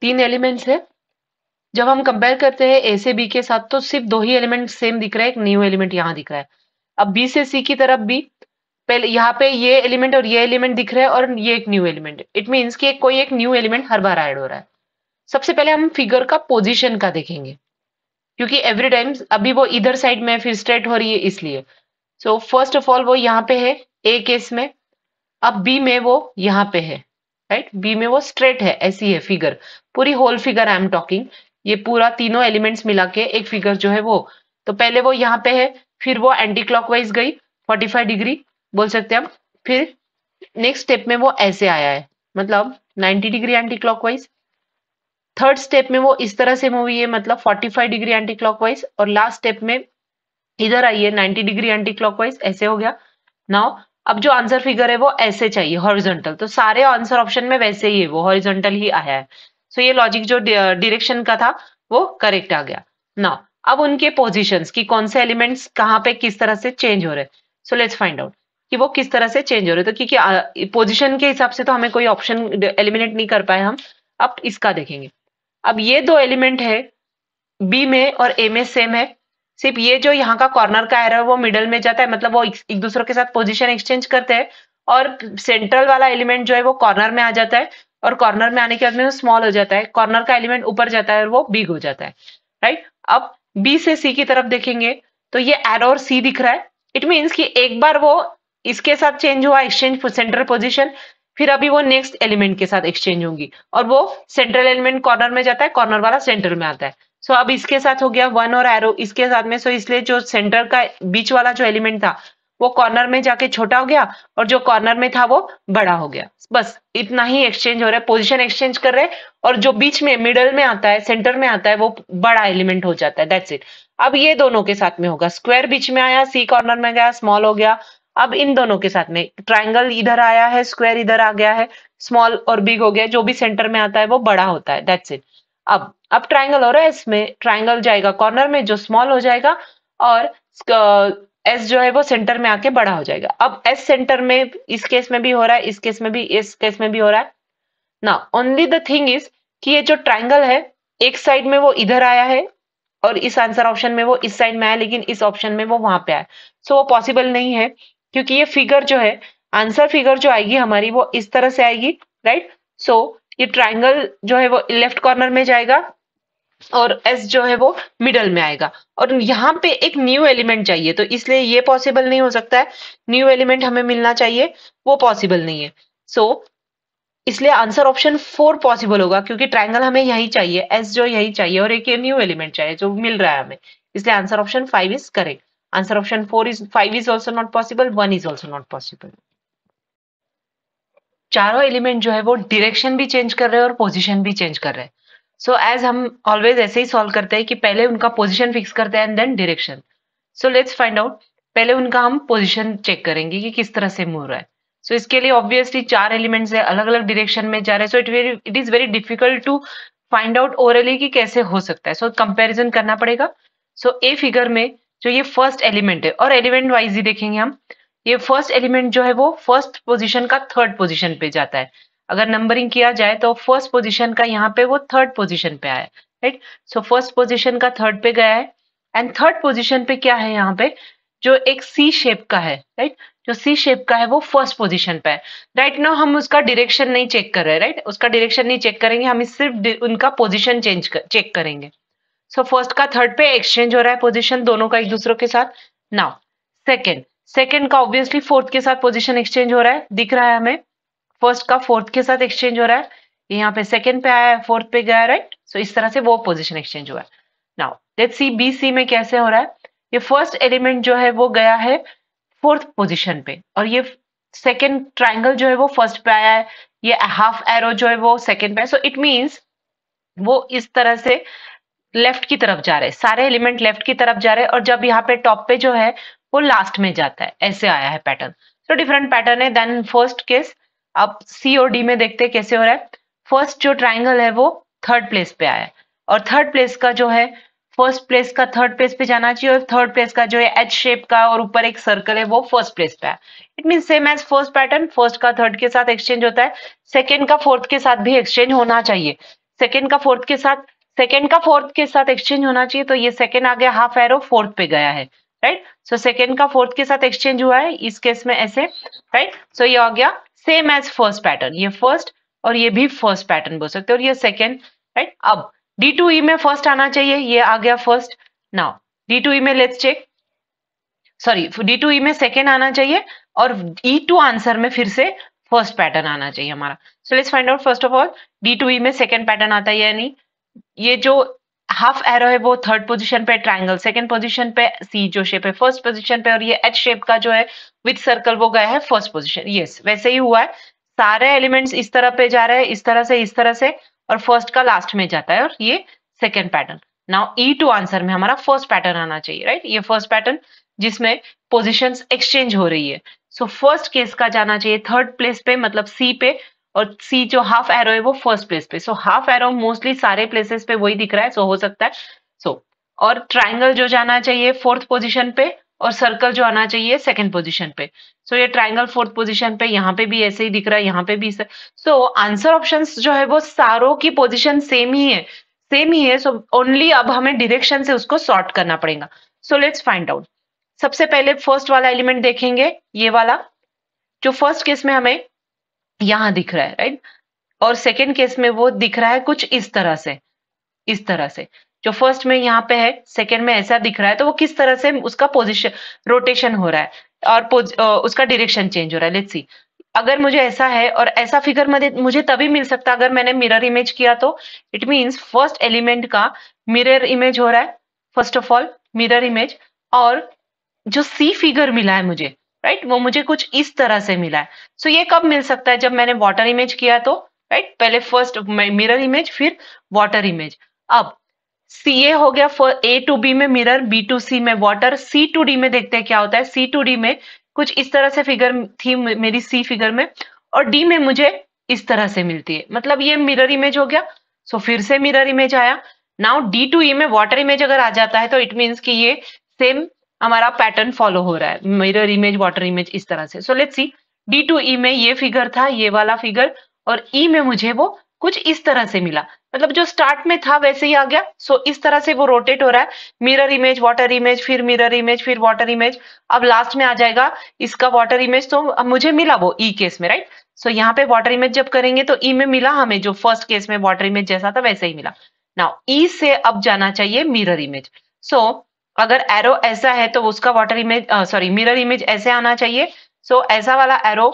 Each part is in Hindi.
तीन एलिमेंट्स है जब हम कंपेयर करते हैं ए से बी के साथ तो सिर्फ दो ही एलिमेंट सेम दिख रहा है एक न्यू एलिमेंट यहाँ दिख रहा है अब बी से सी की तरफ भी पहले यहाँ पे ये एलिमेंट और ये एलिमेंट दिख रहा है और ये एक न्यू एलिमेंट इट मीन्स की कोई एक न्यू एलिमेंट हर बार एड हो रहा है सबसे पहले हम फिगर का पोजिशन का देखेंगे क्योंकि एवरी टाइम अभी वो इधर साइड में फिर स्ट्रेट हो रही है इसलिए सो फर्स्ट ऑफ ऑल वो यहाँ पे है ए केस में अब बी में वो यहाँ पे है राइट right? बी में वो स्ट्रेट है ऐसी है फिगर पूरी whole figure I am talking ये पूरा तीनों एलिमेंट्स मिला के एक फिगर जो है वो तो पहले वो यहाँ पे है फिर वो एंटी क्लॉकवाइज गई 45 डिग्री बोल सकते हैं हम फिर नेक्स्ट स्टेप में वो ऐसे आया है मतलब 90 degree anti clockwise third step में वो इस तरह से मूवी है मतलब 45 डिग्री एंटी क्लॉकवाइज और लास्ट स्टेप में इधर आई है नाइन्टी डिग्री एंटी क्लॉकवाइज ऐसे हो गया नाउ अब जो आंसर फिगर है वो ऐसे चाहिए हॉरिजॉन्टल तो सारे आंसर ऑप्शन में वैसे ही है वो हॉरिजॉन्टल ही आया है सो तो ये लॉजिक जो डिरेक्शन का था वो करेक्ट आ गया ना अब उनके पोजिशन की कौन से एलिमेंट्स कहाँ पे किस तरह से चेंज हो रहे सो लेट्स फाइंड आउट कि वो किस तरह से चेंज हो रहे तो क्योंकि पोजिशन के हिसाब से तो हमें कोई ऑप्शन एलिमिनेट नहीं कर पाए हम अब इसका देखेंगे अब ये दो एलिमेंट है बी में और ए में सेम है सिर्फ ये जो यहाँ का कॉर्नर का एरर है वो मिडल में जाता है मतलब वो एक दूसरे के साथ पोजिशन एक्सचेंज करते हैं और सेंट्रल वाला एलिमेंट जो है वो कॉर्नर में आ जाता है और कॉर्नर में आने के बाद में स्मॉल हो जाता है कॉर्नर का एलिमेंट ऊपर जाता है और वो बिग हो जाता है राइट अब बी से सी की तरफ देखेंगे तो ये एरो और सी दिख रहा है इट मीन्स कि एक बार वो इसके साथ चेंज हुआ एक्सचेंज सेंट्रल पोजिशन फिर अभी वो नेक्स्ट एलिमेंट के साथ एक्सचेंज होंगी और वो सेंट्रल एलिमेंट कॉर्नर में जाता है कॉर्नर वाला सेंटर में आता है सो so, अब इसके साथ हो गया वन और एरो इसके साथ में सो so इसलिए जो सेंटर का बीच वाला जो एलिमेंट था वो कॉर्नर में जाके छोटा हो गया और जो कॉर्नर में था वो बड़ा हो गया बस इतना ही एक्सचेंज हो रहा है पोजिशन एक्सचेंज कर रहे हैं और जो बीच में मिडल में आता है सेंटर में आता है वो बड़ा एलिमेंट हो जाता है दैट्स इट अब ये दोनों के साथ में होगा स्क्वायर बीच में आया सी कॉर्नर में गया स्मॉल हो गया अब इन दोनों के साथ में ट्राइंगल इधर आया है स्क्वायर इधर आ गया है स्मॉल और बिग हो गया जो भी सेंटर में आता है वो बड़ा होता है दैट्स इट अब अब ट्राइंगल हो रहा है इसमें ट्राइंगल जाएगा कॉर्नर में जो स्मॉल हो जाएगा और एस जो है वो सेंटर में आके बड़ा हो जाएगा अब एस सेंटर में इस केस में भी हो रहा है इस केस में भी इस केस में भी हो रहा है ना ओनली द थिंग इज कि ये जो ट्राइंगल है एक साइड में वो इधर आया है और इस आंसर ऑप्शन में वो इस साइड में आया लेकिन इस ऑप्शन में वो वहां पे आया सो so, वो पॉसिबल नहीं है क्योंकि ये फिगर जो है आंसर फिगर जो आएगी हमारी वो इस तरह से आएगी राइट right? सो so, ये ट्राइंगल जो है वो लेफ्ट कॉर्नर में जाएगा और एस जो है वो मिडल में आएगा और यहाँ पे एक न्यू एलिमेंट चाहिए तो इसलिए ये पॉसिबल नहीं हो सकता है न्यू एलिमेंट हमें मिलना चाहिए वो पॉसिबल नहीं है सो so, इसलिए आंसर ऑप्शन फोर पॉसिबल होगा क्योंकि ट्राइंगल हमें यही चाहिए एस जो यही चाहिए और एक न्यू एलिमेंट चाहिए जो मिल रहा है हमें इसलिए answer option five is correct answer option four is five is also not possible one is also not possible चारों एलिमेंट जो है वो डिरेक्शन भी चेंज कर रहे हैं और पोजिशन भी चेंज कर रहे हैं सो एज हम ऑलवेज ऐसे ही सॉल्व करते हैं कि पहले उनका पोजिशन फिक्स करते हैं and then direction so let's find out पहले उनका हम पोजिशन चेक करेंगे कि किस तरह से मूव रहा है सो so, इसके लिए ऑब्वियसली चार एलिमेंट्स है अलग अलग डिरेक्शन में जा रहे हैं so it very it is very difficult to find out overly कि कैसे हो सकता है सो so, कंपेरिजन करना पड़ेगा सो ए फिगर में जो ये फर्स्ट एलिमेंट है और एलिमेंट वाइज ही देखेंगे हम ये फर्स्ट एलिमेंट जो है वो फर्स्ट पोजिशन का थर्ड पोजिशन पे जाता है अगर नंबरिंग किया जाए तो फर्स्ट पोजिशन का यहाँ पे वो थर्ड पोजिशन पे आया राइट सो फर्स्ट पोजिशन का थर्ड पे गया है एंड थर्ड पोजिशन पे क्या है यहाँ पे जो एक सी शेप का है राइट जो सी शेप का है वो फर्स्ट पोजिशन पे है राइट right नो हम उसका डिरेक्शन नहीं चेक कर रहे हैं राइट right? उसका डिरेक्शन नहीं चेक करेंगे हम सिर्फ उनका पोजिशन चेंज कर, चेक करेंगे सो so, फर्स्ट का थर्ड पे एक्सचेंज हो रहा है पोजिशन दोनों का एक दूसरे के साथ नाउ सेकेंड सेकेंड का ऑब्वियसली फोर्थ के साथ पोजिशन एक्सचेंज हो रहा है दिख रहा है हमें फर्स्ट का फोर्थ के साथ एक्सचेंज हो रहा है यहाँ पे सेकेंड पे आया है फोर्थ पे गया राइट सो so, इस तरह से वो पोजिशन एक्सचेंज हुआ है now let see B C में कैसे हो रहा है ये फर्स्ट एलिमेंट जो है वो गया है फोर्थ पोजिशन पे और ये सेकेंड ट्राइंगल जो है वो फर्स्ट पे आया है ये हाफ एरो जो है वो सेकेंड पे सो इट मीन्स वो इस तरह से लेफ्ट की तरफ जा रहे हैं सारे एलिमेंट लेफ्ट की तरफ जा रहे और जब यहाँ पे टॉप पे जो है वो लास्ट में जाता है ऐसे आया है पैटर्न सो डिफरेंट पैटर्न है देन फर्स्ट केस अब सी और डी में देखते हैं कैसे हो रहा है फर्स्ट जो ट्राइंगल है वो थर्ड प्लेस पे आया है और थर्ड प्लेस का जो है फर्स्ट प्लेस का थर्ड प्लेस पे जाना चाहिए और थर्ड प्लेस का जो है एच शेप का और ऊपर एक सर्कल है वो फर्स्ट प्लेस पे आया it mean same as first pattern first का थर्ड के साथ एक्सचेंज होता है सेकेंड का फोर्थ के साथ भी एक्सचेंज होना चाहिए सेकेंड का फोर्थ के साथ सेकेंड का फोर्थ के साथ एक्सचेंज होना चाहिए तो ये सेकेंड आ गया हाफ एरो फोर्थ पे गया है राइट सो सेकेंड का फोर्थ के साथ एक्सचेंज हुआ है इस केस में ऐसे राइट right? सो so ये हो गया सेम एज फर्स्ट पैटर्न ये फर्स्ट और ये भी फर्स्ट पैटर्न बोल सकते हो और ये सेकेंड राइट अब डी टू ई में फर्स्ट आना चाहिए ये आ गया first now D to E में let's check sorry D to E में सेकेंड आना चाहिए और ई टू आंसर में फिर से फर्स्ट पैटर्न आना चाहिए हमारा so let's find out first of all D to E में सेकेंड पैटर्न आता है या नहीं ये जो हाफ एरो है वो थर्ड पोजीशन पे ट्रायंगल सेकंड पोजीशन पे सी जो शेप है फर्स्ट पोजीशन पे और ये एच शेप का जो है विथ सर्कल वो गया है फर्स्ट पोजीशन यस वैसे ही हुआ है सारे एलिमेंट्स इस तरह पे जा रहे हैं इस तरह से इस तरह से और फर्स्ट का लास्ट में जाता है और ये second pattern now E to answer में हमारा फर्स्ट पैटर्न आना चाहिए राइट ये फर्स्ट पैटर्न जिसमें पोजिशन एक्सचेंज हो रही है सो फर्स्ट केस का जाना चाहिए थर्ड प्लेस पे मतलब सी पे और सी जो हाफ एरो है वो फर्स्ट प्लेस पे सो हाफ एरो मोस्टली सारे प्लेसेस पे वही दिख रहा है सो so हो सकता है सो so, और ट्राइंगल जो जाना चाहिए फोर्थ पोजिशन पे और सर्कल जो आना चाहिए सेकंड पोजीशन पे सो so, ये ट्राइंगल फोर्थ पोजीशन पे यहाँ पे भी ऐसे ही दिख रहा है यहाँ पे भी सो आंसर ऑप्शन जो है वो सारों की पोजीशन सेम ही है सेम ही है सो so ओनली अब हमें डिरेक्शन से उसको सॉर्ट करना पड़ेगा सो लेट्स फाइंड आउट सबसे पहले फर्स्ट वाला एलिमेंट देखेंगे ये वाला जो फर्स्ट केस में हमें यहां दिख रहा है राइट और सेकेंड केस में वो दिख रहा है कुछ इस तरह से इस तरह से जो फर्स्ट में यहाँ पे है सेकेंड में ऐसा दिख रहा है तो वो किस तरह से उसका पोजिशन रोटेशन हो रहा है और उसका डिरेक्शन चेंज हो रहा है लेट्स सी अगर मुझे ऐसा है और ऐसा फिगर मध्य मुझे तभी मिल सकता अगर मैंने मिरर इमेज किया तो इट मीन्स फर्स्ट एलिमेंट का मिरर इमेज हो रहा है first of all mirror image और जो सी फिगर मिला है मुझे राइट right? वो मुझे कुछ इस तरह से मिला है सो so, ये कब मिल सकता है जब मैंने वाटर इमेज किया तो राइट right? पहले फर्स्ट मिरर इमेज फिर वाटर इमेज अब सी ए हो गया ए टू बी में मिरर बी टू सी में वाटर सी टू डी में देखते हैं क्या होता है सी टू डी में कुछ इस तरह से फिगर थी मेरी सी फिगर में और डी में मुझे इस तरह से मिलती है मतलब ये मिरर इमेज हो गया सो so, फिर से मिरर इमेज आया नाउ डी टू ई में वाटर इमेज अगर आ जाता है तो इट मीन्स कि ये सेम हमारा पैटर्न फॉलो हो रहा है मिरर इमेज वाटर इमेज इस तरह से so let's see D to E में ये फिगर था ये वाला फिगर और ई e में मुझे वो कुछ इस तरह से मिला मतलब जो स्टार्ट में था वैसे ही आ गया सो so, इस तरह से वो रोटेट हो रहा है मिरर इमेज वाटर इमेज फिर मिरर इमेज फिर वाटर इमेज अब लास्ट में आ जाएगा इसका वाटर इमेज तो मुझे मिला वो ई e केस में राइट सो so, यहाँ पे वाटर इमेज जब करेंगे तो ई e में मिला हमें जो फर्स्ट केस में वाटर इमेज जैसा था वैसे ही मिला नाउ ई e से अब जाना चाहिए मिरर इमेज सो so, अगर एरो ऐसा है तो उसका water image sorry mirror image ऐसे आना चाहिए सो so, ऐसा वाला एरो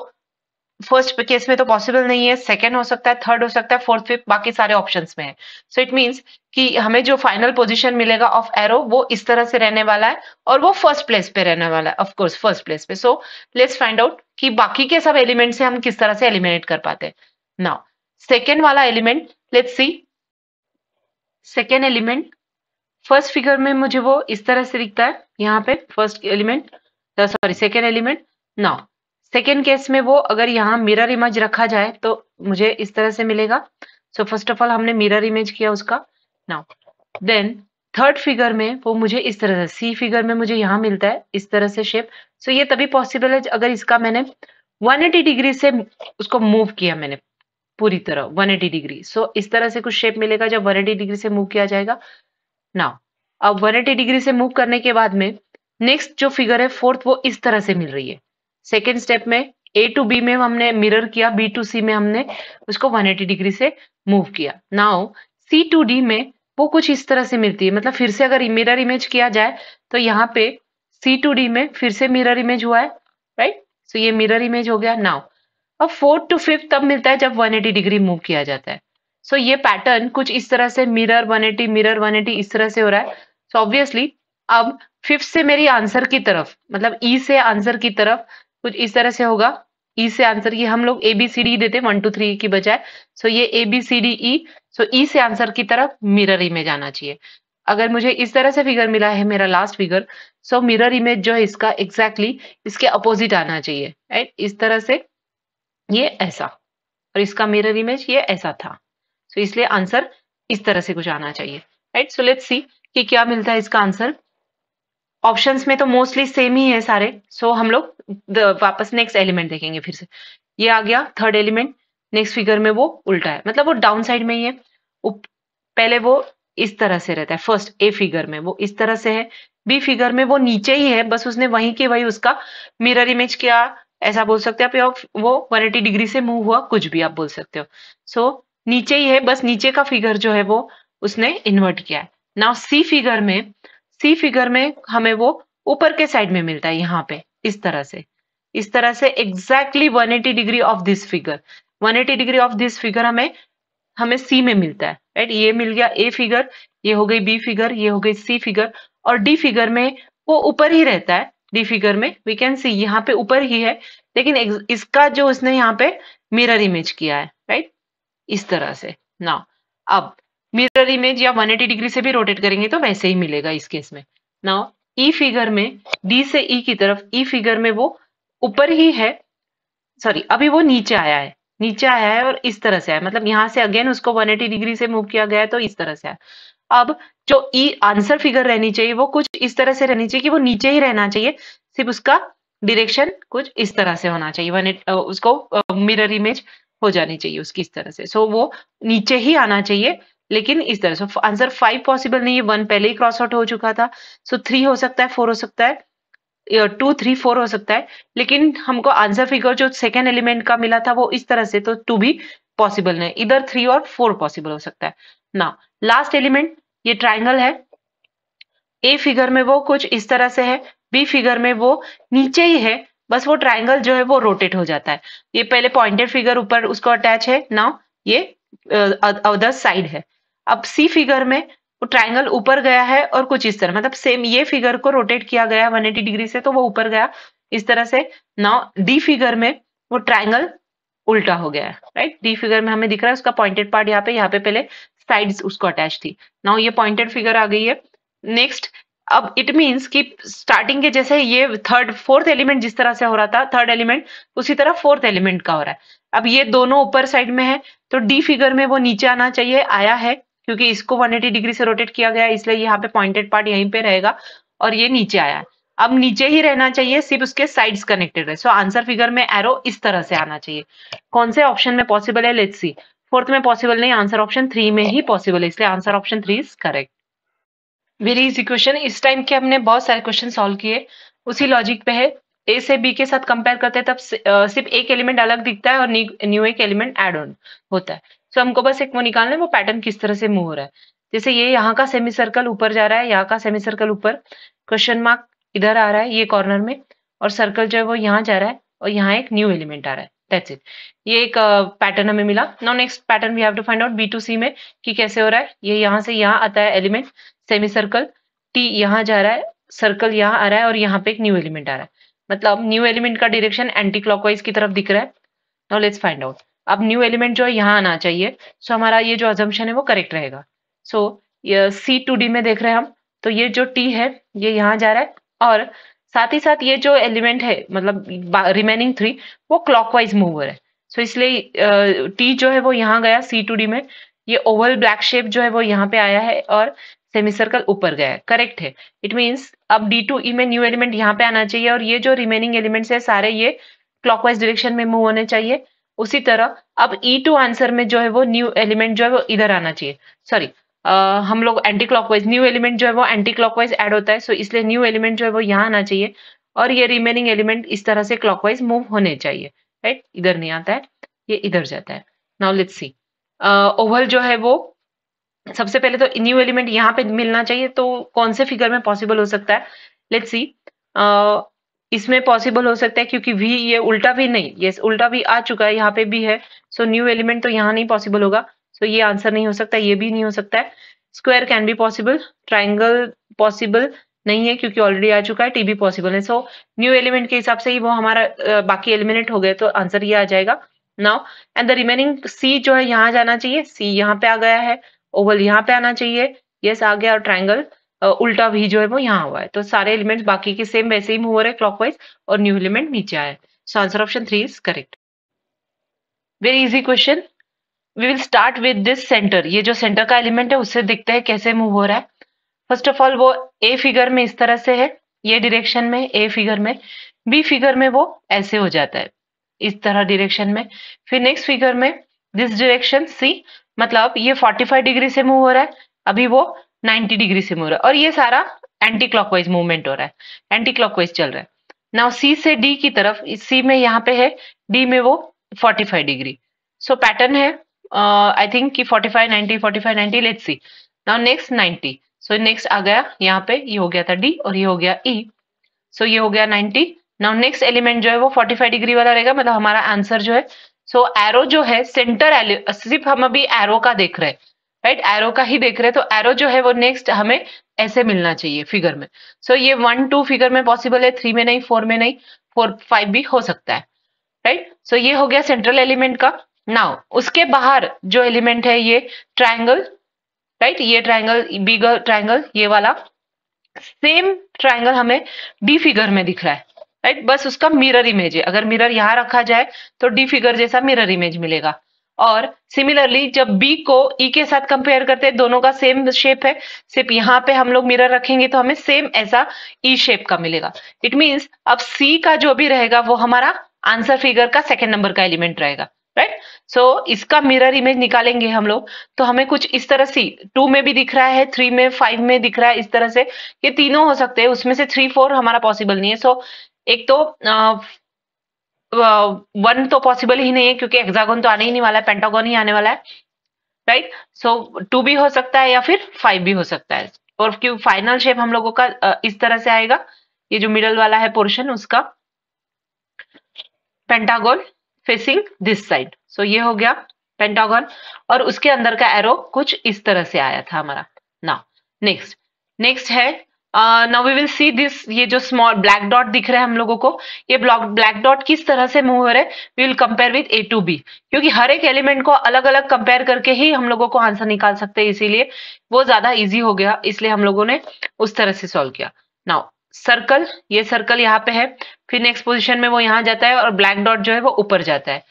फर्स्ट केस में तो पॉसिबल नहीं है सेकेंड हो सकता है थर्ड हो सकता है फोर्थ फिफ्थ बाकी सारे ऑप्शन में है सो इट मींस कि हमें जो फाइनल पोजिशन मिलेगा ऑफ एरो वो इस तरह से रहने वाला है और वो फर्स्ट प्लेस पे रहने वाला है ऑफकोर्स फर्स्ट प्लेस पे सो लेट्स फाइंड आउट कि बाकी के सब एलिमेंट से हम किस तरह से एलिमिनेट कर पाते हैं नाउ सेकेंड वाला element let's see second element first figure में मुझे वो इस तरह से दिखता है यहाँ पे first element sorry second element now second case में वो अगर यहाँ मिरर इमेज रखा जाए तो मुझे इस तरह से मिलेगा सो फर्स्ट ऑफ ऑल हमने मिरर इमेज किया उसका नाउ देन थर्ड फिगर में वो मुझे इस तरह से सी फिगर में मुझे यहाँ मिलता है इस तरह से शेप सो so ये तभी पॉसिबल है अगर इसका मैंने 180 डिग्री से उसको मूव किया मैंने पूरी तरह 180 डिग्री सो so, इस तरह से कुछ शेप मिलेगा जब 180 डिग्री से मूव किया जाएगा नाउ अब 180 डिग्री से मूव करने के बाद में नेक्स्ट जो फिगर है फोर्थ वो इस तरह से मिल रही है सेकेंड स्टेप में ए टू बी में हमने मिरर किया बी टू सी में हमने उसको 180 डिग्री से मूव किया नाउ सी टू डी में वो कुछ इस तरह से मिलती है मतलब फिर से अगर मिरर इमेज किया जाए तो यहाँ पे सी टू डी में फिर से मिरर इमेज हुआ है राइट सो so ये मिरर इमेज हो गया नाउ अब फोर्थ टू फिफ्थ तब मिलता है जब 180 डिग्री मूव किया जाता है सो so, ये पैटर्न कुछ इस तरह से मिरर 180 मिरर एटी इस तरह से हो रहा है सो so, ऑब्वियसली अब फिफ्थ से मेरी आंसर की तरफ मतलब ई e से आंसर की तरफ कुछ इस तरह से होगा ई e से आंसर की हम लोग ए बी सी डी देते वन टू थ्री की बजाय सो so, ये ए बी सी डी ई सो ई से आंसर की तरफ मिरर इमेज आना चाहिए अगर मुझे इस तरह से फिगर मिला है मेरा last figure so mirror image जो है इसका एग्जैक्टली exactly इसके अपोजिट आना चाहिए राइट इस तरह से ये ऐसा और इसका मिरर इमेज ये ऐसा था सो तो इसलिए आंसर इस तरह से कुछ आना चाहिए राइट सो लेट्स सी कि क्या मिलता है इसका आंसर ऑप्शंस में तो मोस्टली सेम ही है सारे सो so, हम लोग वापस नेक्स्ट एलिमेंट देखेंगे फिर से ये आ गया थर्ड एलिमेंट नेक्स्ट फिगर में वो उल्टा है मतलब वो डाउन साइड में ही है पहले वो इस तरह से रहता है फर्स्ट ए फिगर में वो इस तरह से है बी फिगर में वो नीचे ही है बस उसने वहीं के वही उसका मिरर इमेज क्या ऐसा बोल सकते हो आप वो 180 डिग्री से मूव हुआ कुछ भी आप बोल सकते हो सो so, नीचे ही है बस नीचे का फिगर जो है वो उसने इन्वर्ट किया है नाउ सी फिगर में सी फिगर में हमें वो ऊपर के साइड में मिलता है यहाँ पे इस तरह से इस तरह से exactly one eighty degree of this figure one eighty degree of this figure हमें हमें सी में मिलता है राइट ये मिल गया ए फिगर ये हो गई बी फिगर ये हो गई सी फिगर और डी फिगर में वो ऊपर ही रहता है डी फिगर में वी कैन सी यहाँ पे ऊपर ही है लेकिन इसका जो उसने यहाँ पे मिरर इमेज किया है इस तरह से ना अब मिरर इमेज या 180 डिग्री से भी रोटेट करेंगे तो वैसे ही मिलेगा इस केस में ना ई e फिगर में डी से ई e की तरफ ई e फिगर में वो ऊपर ही है सॉरी अभी वो नीचे आया है नीचे आया है और इस तरह से आया मतलब यहाँ से अगेन उसको 180 डिग्री से मूव किया गया है तो इस तरह से आया अब जो ई आंसर फिगर रहनी चाहिए वो कुछ इस तरह से रहनी चाहिए कि वो नीचे ही रहना चाहिए सिर्फ उसका डिरेक्शन कुछ इस तरह से होना चाहिए वन उसको मिरर इमेज हो जानी चाहिए उसकी इस तरह से सो so, वो नीचे ही आना चाहिए लेकिन इस तरह से आंसर फाइव पॉसिबल नहीं है वन पहले ही क्रॉस आउट हो चुका था सो so, थ्री हो सकता है फोर हो सकता है टू थ्री फोर हो सकता है लेकिन हमको आंसर फिगर जो सेकेंड एलिमेंट का मिला था वो इस तरह से तो टू भी पॉसिबल नहीं इधर थ्री और फोर पॉसिबल हो सकता है ना लास्ट एलिमेंट ये ट्राइंगल है ए फिगर में वो कुछ इस तरह से है बी फिगर में वो नीचे ही है बस वो ट्राइंगल जो है वो रोटेट हो जाता है ये पहले पॉइंटेड फिगर ऊपर उसको अटैच है नाउ ये अदर साइड है अब सी फिगर में वो ट्राइंगल ऊपर गया है और कुछ इस तरह मतलब सेम ये फिगर को रोटेट किया गया वन एटी डिग्री से तो वो ऊपर गया इस तरह से नाउ डी फिगर में वो ट्राइंगल उल्टा हो गया है राइट डी फिगर में हमें दिख रहा है उसका पॉइंटेड पार्ट यहाँ पे यहाँ पे पहले साइड्स उसको अटैच थी नाउ ये पॉइंटेड फिगर आ गई है नेक्स्ट अब इट मीन्स कि स्टार्टिंग के जैसे ये थर्ड फोर्थ एलिमेंट जिस तरह से हो रहा था थर्ड एलिमेंट उसी तरह फोर्थ एलिमेंट का हो रहा है अब ये दोनों ऊपर साइड में है तो डी फिगर में वो नीचे आना चाहिए आया है क्योंकि इसको 180 डिग्री से रोटेट किया गया है इसलिए यहाँ पे पॉइंटेड पार्ट यहीं पे रहेगा और ये नीचे आया है अब नीचे ही रहना चाहिए सिर्फ उसके साइड्स कनेक्टेड है सो आंसर फिगर में एरो इस तरह से आना चाहिए कौन से ऑप्शन में पॉसिबल है लेट्स सी फोर्थ में पॉसिबल नहीं आंसर ऑप्शन थ्री में ही पॉसिबल है इसलिए answer option three is correct very easy question इस टाइम के हमने बहुत सारे क्वेश्चन सॉल्व किए उसी लॉजिक पे है ए से बी के साथ कंपेयर करते हैं तब सिर्फ एक एलिमेंट अलग दिखता है और न्यू एक एलिमेंट एड ऑन होता है सो हमको बस एक वो निकालना है वो पैटर्न किस तरह से मूव हो रहा है जैसे ये यहाँ का सेमी सर्कल ऊपर जा रहा है यहाँ का सेमी सर्कल ऊपर क्वेश्चन मार्क इधर आ रहा है ये कॉर्नर में और सर्कल जो है वो यहाँ जा रहा है और यहाँ एक न्यू एलिमेंट आ रहा है दैट्स इट ये एक पैटर्न हमें मिला now next pattern we have to find out B to C में कि कैसे हो रहा है ये यहाँ से यहाँ आता है एलिमेंट सेमी सर्कल टी यहाँ जा रहा है सर्कल यहाँ आ रहा है और यहाँ पे एक न्यू एलिमेंट आ रहा है मतलब न्यू एलिमेंट का डायरेक्शन एंटी क्लॉकवाइज की तरफ दिख रहा है नाउ लेट्स फाइंड आउट अब न्यू एलिमेंट जो है यहाँ आना चाहिए सो so, हमारा ये जो अजम्पन है वो करेक्ट रहेगा सो सी टू डी में देख रहे हैं हम तो ये जो टी है ये यहाँ जा रहा है और साथ ही साथ ये जो एलिमेंट है मतलब रिमेनिंग थ्री वो क्लॉकवाइज मूवर है सो so, इसलिए टी जो है वो यहाँ गया सी टू डी में ये ओवल ब्लैक शेप जो है वो यहाँ पे आया है और सेमी सर्कल ऊपर गया है करेक्ट है इट मीन्स अब डी टू ई में न्यू एलिमेंट यहाँ पे आना चाहिए और ये जो रिमेनिंग एलिमेंट्स है सारे ये क्लॉकवाइज डायरेक्शन में मूव होने चाहिए उसी तरह अब ई टू आंसर में जो है वो न्यू एलिमेंट जो है वो इधर आना चाहिए सॉरी Uh, हम लोग एंटी क्लॉकवाइज न्यू एलिमेंट जो है वो एंटी क्लॉकवाइज ऐड होता है सो so इसलिए न्यू एलिमेंट जो है वो यहाँ आना चाहिए और ये रिमेनिंग एलिमेंट इस तरह से क्लॉकवाइज मूव होने चाहिए राइट right? इधर नहीं आता है ये इधर जाता है नाउ लेट्स सी ओवल जो है वो सबसे पहले तो न्यू एलिमेंट यहाँ पे मिलना चाहिए तो कौन से फिगर में पॉसिबल हो सकता है लेट्स सी uh, इसमें पॉसिबल हो सकता है क्योंकि वी ये उल्टा भी नहीं ये उल्टा भी आ चुका है यहाँ पे भी है सो न्यू एलिमेंट तो यहाँ नहीं पॉसिबल होगा सो ये आंसर नहीं हो सकता ये भी नहीं हो सकता है square can be possible triangle possible नहीं है क्योंकि ऑलरेडी आ चुका है टी पॉसिबल है सो न्यू एलिमेंट के हिसाब से ही वो हमारा बाकी एलिमिनेट हो गए तो आंसर ये आ जाएगा now and the remaining C जो है यहाँ जाना चाहिए सी यहाँ पे आ गया है ओवल यहाँ पे आना चाहिए यस आ गया और ट्राइंगल उल्टा भी जो है वो यहाँ हुआ है तो सारे एलिमेंट्स बाकी के सेम वैसे ही मूव हो रहे क्लॉकवाइज और न्यू एलिमेंट नीचे आया so answer option three is correct very easy question we will start with this centre ये जो सेंटर का एलिमेंट है उससे देखते हैं कैसे मूव हो रहा है फर्स्ट ऑफ ऑल वो ए फिगर में इस तरह से है ये डिरेक्शन में ए फिगर में बी फिगर में वो ऐसे हो जाता है इस तरह डिरेक्शन में फिर नेक्स्ट फिगर में दिस डिरेक्शन सी मतलब ये 45 डिग्री से मूव हो रहा है अभी वो 90 डिग्री से मूव हो रहा है और ये सारा एंटी क्लॉकवाइज मूवमेंट हो रहा है एंटी क्लॉकवाइज चल रहा है नाउ सी से डी की तरफ सी में यहाँ पे है डी में वो 45 डिग्री सो पैटर्न है आई थिंक की forty five ninety forty five ninety let see now next ninety so next आ गया यहाँ पे ये हो गया था डी और ये हो गया ई e. सो so, ये हो गया नाइनटी नाउ नेक्स्ट एलिमेंट जो है वो फोर्टी फाइव डिग्री वाला रहेगा मतलब हमारा आंसर जो है सो so, एरो जो है सेंटर सिर्फ हम अभी एरो का देख रहे हैं राइट एरो का ही देख रहे हैं तो एरो जो है वो नेक्स्ट हमें ऐसे मिलना चाहिए फिगर में सो so, ये वन टू फिगर में पॉसिबल है थ्री में नहीं फोर में नहीं फोर फाइव भी हो सकता है राइट right? सो so, ये हो गया सेंट्रल एलिमेंट का नाउ उसके बाहर जो एलिमेंट है ये ट्राइंगल राइट ये ट्राइंगल बिगर ट्राइंगल ये वाला सेम ट्राइंगल हमें डी फिगर में दिख रहा है राइट बस उसका मिरर इमेज है अगर मिरर यहाँ रखा जाए तो डी फिगर जैसा मिरर इमेज मिलेगा और सिमिलरली जब बी को ई e के साथ कंपेयर करते हैं दोनों का सेम शेप है सिर्फ यहाँ पे हम लोग मिरर रखेंगे तो हमें सेम ऐसा ई e शेप का मिलेगा इट मीन्स अब सी का जो भी रहेगा वो हमारा आंसर फिगर का सेकेंड नंबर का एलिमेंट रहेगा राइट right? सो so, इसका मिरर इमेज निकालेंगे हम लोग तो हमें कुछ इस तरह से टू में भी दिख रहा है थ्री में फाइव में दिख रहा है इस तरह से ये तीनों हो सकते हैं उसमें से थ्री फोर हमारा पॉसिबल नहीं है सो so, एक तो वन तो पॉसिबल ही नहीं है क्योंकि एक्सागोन तो आने ही नहीं वाला है पेंटागोन ही आने वाला है राइट सो टू भी हो सकता है या फिर फाइव भी हो सकता है और क्यों फाइनल शेप हम लोगों का uh, इस तरह से आएगा ये जो मिडल वाला है पोर्शन उसका pentagon facing this side so ये हो गया पेंटागन और उसके अंदर का एरो कुछ इस तरह से आया था हमारा ना नेक्स्ट नेक्स्ट है now we will see this ये जो स्मॉल ब्लैक डॉट दिख रहा है हम लोगों को ये ब्लॉक ब्लैक डॉट किस तरह से मूव हो रहे we will compare with A to B क्योंकि हर एक एलिमेंट को अलग अलग कंपेयर करके ही हम लोगों को आंसर निकाल सकते हैं इसीलिए वो ज्यादा इजी हो गया इसलिए हम लोगों ने उस तरह से सॉल्व किया नाउ सर्कल ये सर्कल यहाँ पे है फिर नेक्स्ट पोजिशन में वो यहाँ जाता है और ब्लैक डॉट जो है वो ऊपर जाता है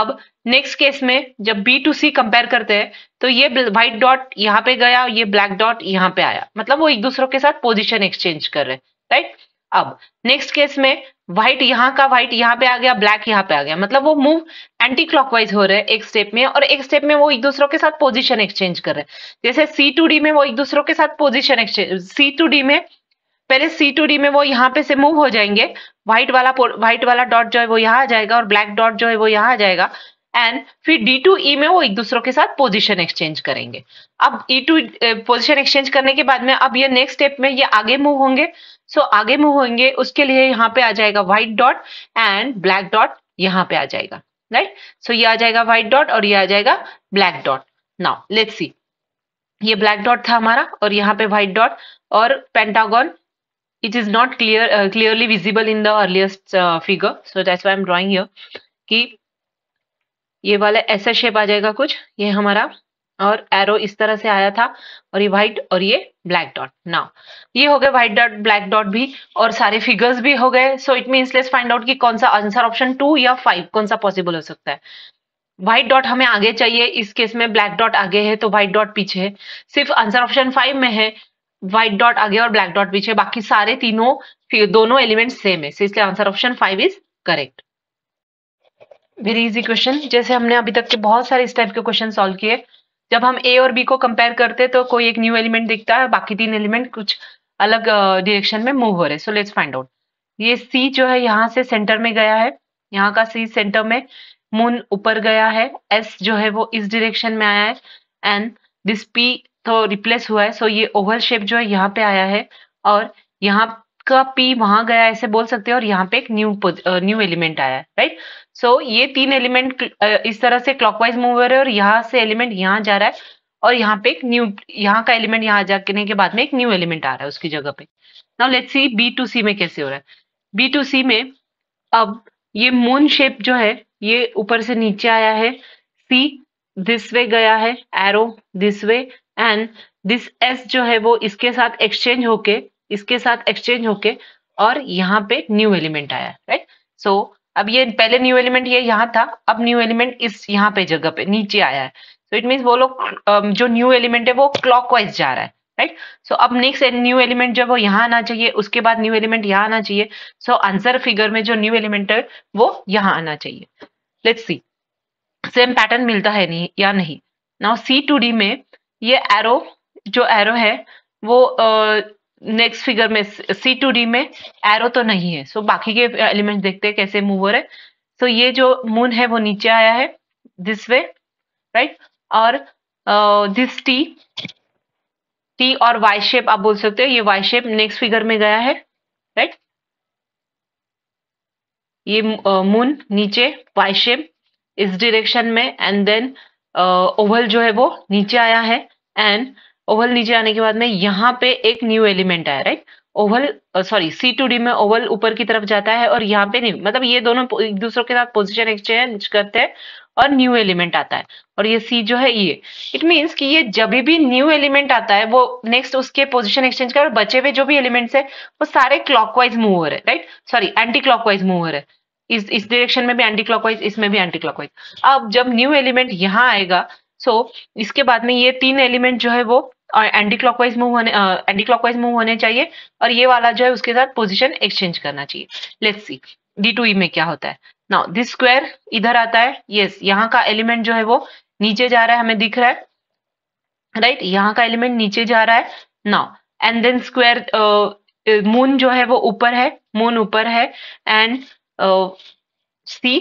अब नेक्स्ट केस में जब बी टू सी कंपेयर करते हैं तो ये व्हाइट डॉट यहाँ पे गया ये ब्लैक डॉट यहाँ पे आया मतलब वो एक दूसरों के साथ पोजिशन एक्सचेंज कर रहे हैं राइट अब नेक्स्ट केस में व्हाइट यहाँ का व्हाइट यहाँ पे आ गया ब्लैक यहाँ पे आ गया मतलब वो मूव एंटी क्लॉकवाइज हो रहे हैं एक स्टेप में और एक स्टेप में वो एक दूसरों के साथ पोजीशन एक्सचेंज कर रहे हैं जैसे सी टू डी में वो एक दूसरों के साथ position exchange C to D में पहले सी टू डी में वो यहाँ पे से मूव हो जाएंगे व्हाइट वाला व्हाइट वाला डॉट जो है वो यहाँ आ जाएगा और ब्लैक डॉट जो है वो यहाँ आ जाएगा एंड फिर डी टू ई में वो एक दूसरों के साथ पोजिशन एक्सचेंज करेंगे अब ई टू पोजिशन एक्सचेंज करने के बाद में अब ये नेक्स्ट स्टेप में ये आगे मूव होंगे सो so, आगे मूव होंगे उसके लिए यहाँ पे आ जाएगा white dot and black dot यहाँ पे आ जाएगा राइट right? सो so, ये आ जाएगा व्हाइट डॉट और ये आ जाएगा black dot now let's see ये ब्लैक डॉट था हमारा और यहाँ पे व्हाइट डॉट और pentagon it is not clear clearly visible in the the figure so uh, figure so that's why I'm drawing कि ये वाला ऐसा शेप आ जाएगा कुछ ये हमारा और एरो इस तरह से आया था और ये व्हाइट और ये ब्लैक डॉट नाउ ये हो गए व्हाइट डॉट ब्लैक डॉट भी और सारे फिगर्स भी हो गए so it means let's find out कि कौन सा आंसर ऑप्शन टू या फाइव कौन सा पॉसिबल हो सकता है व्हाइट डॉट हमें आगे चाहिए इस केस में ब्लैक डॉट आगे है तो व्हाइट डॉट पीछे है सिर्फ आंसर ऑप्शन फाइव में है व्हाइट डॉट आगे और ब्लैक डॉट पीछे बाकी सारे तीनों दोनों एलिमेंट सेम है इसलिए answer option five is correct very easy question जैसे हमने अभी तक के बहुत सारे इस टाइप के क्वेश्चन सॉल्व किए जब हम ए और बी को कंपेयर करते तो कोई एक न्यू एलिमेंट दिखता है बाकी तीन एलिमेंट कुछ अलग डिरेक्शन में मूव हो रहे सो लेट्स फाइंड आउट ये सी जो है यहाँ से सेंटर में गया है यहाँ का सी सेंटर में मून ऊपर गया है एस जो है वो इस डिरेक्शन में आया है एंड दिस पी तो रिप्लेस हुआ है सो ये ओवल शेप जो है यहाँ पे आया है और यहाँ का पी वहां गया ऐसे बोल सकते हैं और यहाँ पे एक न्यू न्यू एलिमेंट आया है राइट सो ये तीन एलिमेंट इस तरह से क्लॉकवाइज मूव हो रहे हैं और यहाँ से एलिमेंट यहाँ जा रहा है और यहाँ पे एक न्यू यहाँ का एलिमेंट यहाँ जाने के बाद में एक न्यू एलिमेंट आ रहा है उसकी जगह पे now let's see B to C में कैसे हो रहा है बी टू सी में अब ये मून शेप जो है ये ऊपर से नीचे आया है सी दिस वे गया है arrow this way and this S जो है वो इसके साथ एक्सचेंज होके इसके साथ एक्सचेंज होके और यहाँ पे न्यू एलिमेंट आया राइट सो so, अब ये पहले न्यू एलिमेंट ये यहाँ था अब न्यू एलिमेंट इस यहाँ पे जगह पे नीचे आया है सो इट मीन वो लोग um, जो न्यू एलिमेंट है वो क्लॉकवाइज जा रहा है राइट सो so, अब नेक्स्ट न्यू एलिमेंट जब वो यहाँ आना चाहिए उसके बाद न्यू एलिमेंट यहाँ आना चाहिए सो आंसर फिगर में जो न्यू एलिमेंट है वो यहाँ आना चाहिए लेट्स सी सेम पैटर्न मिलता है नहीं या नहीं नाउ सी टू डी में ये एरो जो एरो है वो नेक्स्ट फिगर में सी टू डी में एरो तो नहीं है सो so, बाकी के एलिमेंट देखते हैं कैसे मूव हो रहे सो so, ये जो मून है वो नीचे आया है दिस वे राइट और दिस टी टी और वाई शेप आप बोल सकते हो ये वाई शेप नेक्स्ट फिगर में गया है राइट ये मून नीचे वाई शेप इस डिरेक्शन में एंड देन ओवल जो है वो नीचे आया है एंड ओवल नीचे आने के बाद में यहाँ पे एक न्यू एलिमेंट आया right oval sorry C to D में ओवल ऊपर की तरफ जाता है और यहाँ पे नहीं मतलब ये दोनों एक दूसरे के साथ पोजिशन एक्सचेंज करते हैं और न्यू एलिमेंट आता है और ये सी जो है ये इट मीन्स कि ये जब भी न्यू एलिमेंट आता है वो नेक्स्ट उसके पोजिशन एक्सचेंज कर बचे हुए जो भी एलिमेंट्स है वो सारे क्लॉकवाइज मूव हो right sorry anti clockwise move हो इस इस डायरेक्शन में भी एंटी क्लॉकवाइज इसमें भी एंटी क्लॉकवाइज अब जब न्यू एलिमेंट यहाँ आएगा सो so, इसके बाद में ये तीन एलिमेंट जो है वो एंटी क्लॉकवाइज मूव होने एंटी क्लॉकवाइज मूव होने चाहिए और ये वाला जो है उसके साथ पोजिशन एक्सचेंज करना चाहिए let's see D to E में क्या होता है नाउ दिस स्क्वायर इधर आता है यस yes, यहाँ का एलिमेंट जो है वो नीचे जा रहा है हमें दिख रहा है राइट right? यहाँ का एलिमेंट नीचे जा रहा है now and then square moon जो है वो ऊपर है मून ऊपर है and C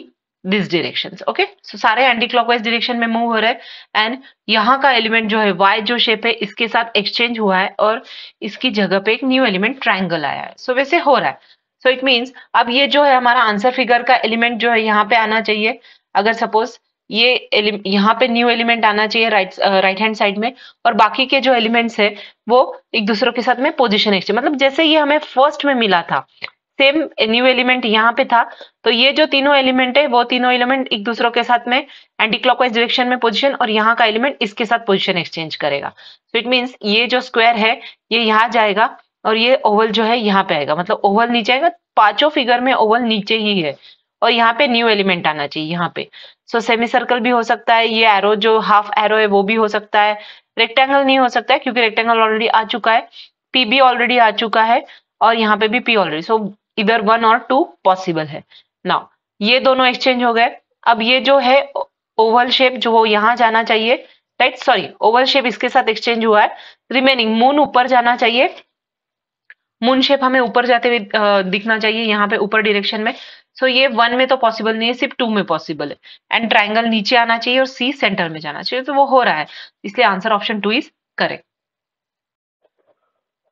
this direction okay so सारे एंटी क्लॉकवाइज डिरेक्शन में मूव हो रहे हैं एंड यहाँ का एलिमेंट जो है वाई जो शेप है इसके साथ एक्सचेंज हुआ है और इसकी जगह पे एक न्यू एलिमेंट ट्राइंगल आया है सो so, वैसे हो रहा है सो इट मीन्स अब ये जो है हमारा आंसर फिगर का एलिमेंट जो है यहाँ पे आना चाहिए अगर सपोज ये यहाँ पे न्यू एलिमेंट आना चाहिए राइट राइट हैंड साइड में और बाकी के जो एलिमेंट्स है वो एक दूसरों के साथ में पोजिशन एक्सचेंज मतलब जैसे ये हमें फर्स्ट में मिला था सेम न्यू एलिमेंट यहाँ पे था तो ये जो तीनों एलिमेंट है वो तीनों एलिमेंट एक दूसरों के साथ में एंटी क्लॉकवाइज डायरेक्शन में पोजिशन और यहाँ का एलिमेंट इसके साथ पोजिशन एक्सचेंज करेगा सो इट मीन्स ये जो स्क्वायर है ये यहाँ जाएगा और ये ओवल जो है यहाँ पे आएगा मतलब ओवल नीचे आएगा पांचों फिगर में ओवल नीचे ही है और यहाँ पे न्यू एलिमेंट आना चाहिए यहाँ पे सो so, सेमी सर्कल भी हो सकता है ये एरो जो हाफ एरो है वो भी हो सकता है रेक्टेंगल नहीं हो सकता है क्योंकि रेक्टेंगल ऑलरेडी आ चुका है पी भी ऑलरेडी आ चुका है और यहाँ पे भी पी ऑलरेडी सो इधर वन और टू पॉसिबल है नाउ ये दोनों एक्सचेंज हो गए अब ये जो है ओवल शेप जो वो यहां जाना चाहिए राइट सॉरी ओवल शेप इसके साथ एक्सचेंज हुआ है रिमेनिंग मून ऊपर जाना चाहिए मून शेप हमें ऊपर जाते हुए दिखना चाहिए यहाँ पे ऊपर डिरेक्शन में सो so ये वन में तो पॉसिबल नहीं है सिर्फ टू में पॉसिबल है एंड ट्राइंगल नीचे आना चाहिए और सी सेंटर में जाना चाहिए तो वो हो रहा है इसलिए answer option two is correct